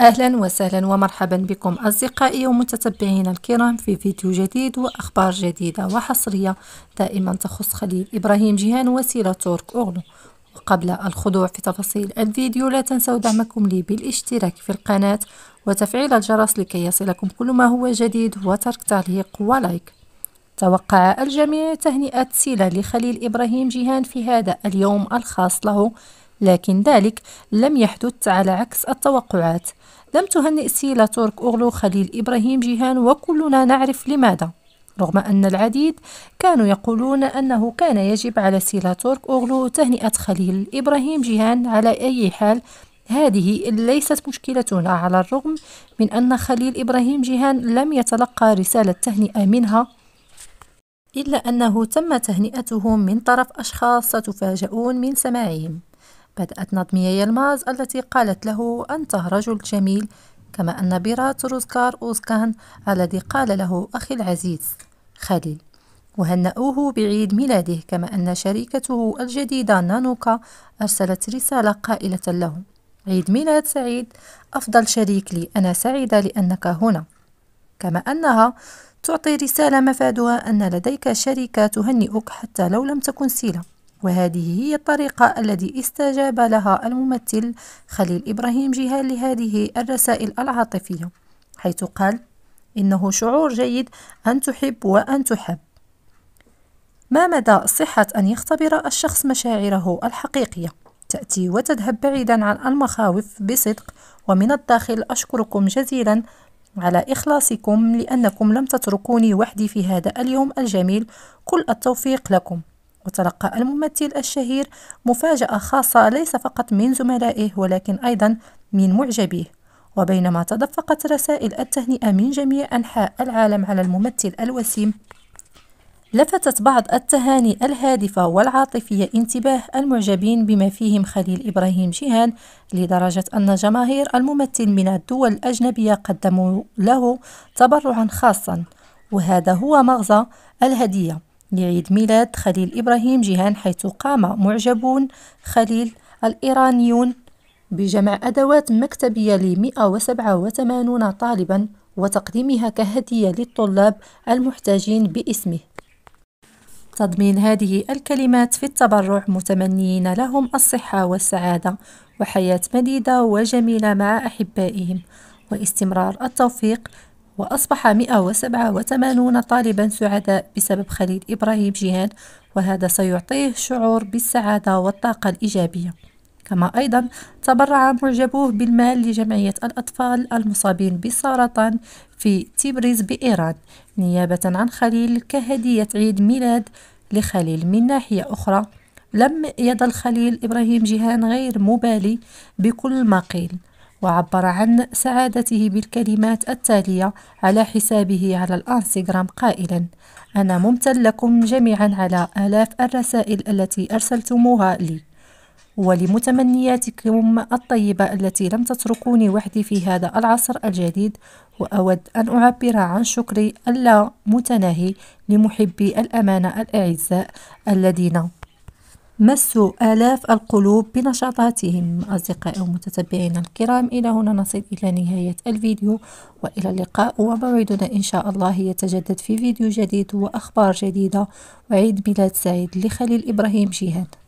أهلا وسهلا ومرحبا بكم أصدقائي ومتتبعينا الكرام في فيديو جديد وأخبار جديدة وحصرية دائما تخص خليل إبراهيم جيهان وسيلة تورك أغلو وقبل الخضوع في تفاصيل الفيديو لا تنسوا دعمكم لي بالاشتراك في القناة وتفعيل الجرس لكي يصلكم كل ما هو جديد وترك تعليق ولايك توقع الجميع تهنئة سيلة لخليل إبراهيم جيهان في هذا اليوم الخاص له لكن ذلك لم يحدث على عكس التوقعات لم تهنئ سيلا تورك أغلو خليل إبراهيم جيهان وكلنا نعرف لماذا رغم أن العديد كانوا يقولون أنه كان يجب على سيلا تورك أغلو تهنئة خليل إبراهيم جيهان على أي حال هذه ليست مشكلتنا على الرغم من أن خليل إبراهيم جيهان لم يتلقى رسالة تهنئة منها إلا أنه تم تهنئته من طرف أشخاص ستفاجؤون من سماعهم بدأت نظمية يلماز التي قالت له أنت رجل جميل كما أن بيرات روزكار أوزكان الذي قال له أخي العزيز خليل وهنأوه بعيد ميلاده كما أن شريكته الجديدة نانوكا أرسلت رسالة قائلة له عيد ميلاد سعيد أفضل شريك لي أنا سعيدة لأنك هنا كما أنها تعطي رسالة مفادها أن لديك شريكة تهنئك حتى لو لم تكن سيلة وهذه هي الطريقة التي استجاب لها الممثل خليل إبراهيم جهال لهذه الرسائل العاطفية حيث قال إنه شعور جيد أن تحب وأن تحب ما مدى صحة أن يختبر الشخص مشاعره الحقيقية؟ تأتي وتذهب بعيدا عن المخاوف بصدق ومن الداخل أشكركم جزيلا على إخلاصكم لأنكم لم تتركوني وحدي في هذا اليوم الجميل كل التوفيق لكم وتلقى الممثل الشهير مفاجأة خاصة ليس فقط من زملائه ولكن أيضا من معجبيه وبينما تدفقت رسائل التهنئة من جميع أنحاء العالم على الممثل الوسيم لفتت بعض التهاني الهادفة والعاطفية انتباه المعجبين بما فيهم خليل إبراهيم جيهان لدرجة أن جماهير الممثل من الدول الأجنبية قدموا له تبرعا خاصا وهذا هو مغزى الهدية لعيد ميلاد خليل إبراهيم جيهان حيث قام معجبون خليل الإيرانيون بجمع أدوات مكتبية ل 187 طالبا وتقديمها كهدية للطلاب المحتاجين باسمه تضمين هذه الكلمات في التبرع متمنيين لهم الصحة والسعادة وحياة مديدة وجميلة مع أحبائهم واستمرار التوفيق وأصبح 187 طالبا سعداء بسبب خليل إبراهيم جيهان وهذا سيعطيه شعور بالسعادة والطاقة الإيجابية كما أيضا تبرع معجبوه بالمال لجمعية الأطفال المصابين بالسرطان في تبريز بإيران نيابة عن خليل كهدية عيد ميلاد لخليل من ناحية أخرى لم يظل خليل إبراهيم جيهان غير مبالي بكل ما قيل وعبر عن سعادته بالكلمات التالية على حسابه على الانستغرام قائلا أنا ممتن لكم جميعا على آلاف الرسائل التي أرسلتموها لي ولمتمنياتكم الطيبة التي لم تتركوني وحدي في هذا العصر الجديد وأود أن أعبر عن شكري اللا متناهي لمحبي الأمانة الأعزاء الذين مسوا آلاف القلوب بنشاطاتهم أصدقائي ومتتبعينا الكرام إلى هنا نصل إلى نهاية الفيديو وإلى اللقاء وموعدنا إن شاء الله يتجدد في فيديو جديد وأخبار جديدة وعيد ميلاد سعيد لخليل إبراهيم جيهان